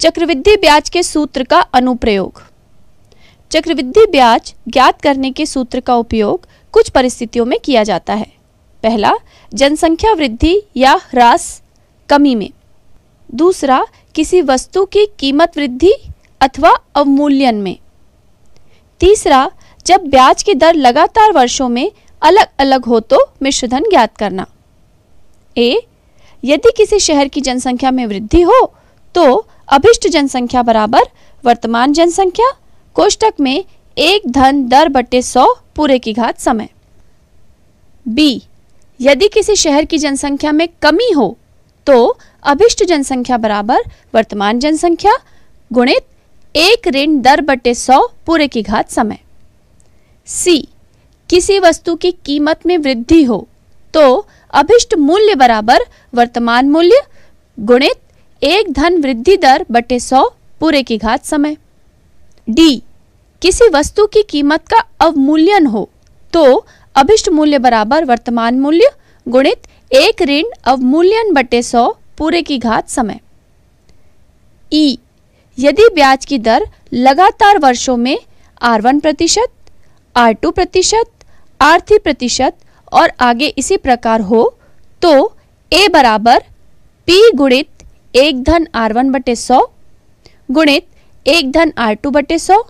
चक्रवृद्धि ब्याज के सूत्र का अनुप्रयोग चक्रवृद्धि ब्याज ज्ञात करने के सूत्र का उपयोग कुछ परिस्थितियों में किया जाता है पहला जनसंख्या वृद्धि या ह्रास कमी में दूसरा किसी वस्तु की कीमत वृद्धि अथवा अवमूल्यन में तीसरा जब ब्याज की दर लगातार वर्षों में अलग अलग हो तो मिश्रधन ज्ञात करना ए यदि किसी शहर की जनसंख्या में वृद्धि हो तो अभिष्ट जनसंख्या बराबर वर्तमान जनसंख्या कोष्टक में एक धन दर बटे सौ पूरे की घात समय बी यदि किसी शहर की जनसंख्या में कमी हो तो अभिष्ट जनसंख्या बराबर वर्तमान जनसंख्या गुणित एक ऋण दर बटे सौ पूरे की घात समय सी किसी वस्तु की कीमत में वृद्धि हो तो अभिष्ट मूल्य बराबर वर्तमान मूल्य गुणित एक धन वृद्धि दर बटे सौ पूरे की घात समय डी किसी वस्तु की कीमत का अवमूल्यन हो तो अभिष्ट मूल्य बराबर वर्तमान मूल्य गुणित एक ऋण अवमूल्यन बटे सौ पूरे की घात समय ई यदि ब्याज की दर लगातार वर्षों में आर वन प्रतिशत आर टू प्रतिशत आर थ्री प्रतिशत और आगे इसी प्रकार हो तो ए बराबर पी गुणित एक धन आर वन बटे सौ गुणित एक धन आर टू बटे सौ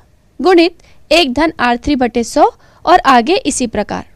गुणित एक धन आर थ्री बटे सौ और आगे इसी प्रकार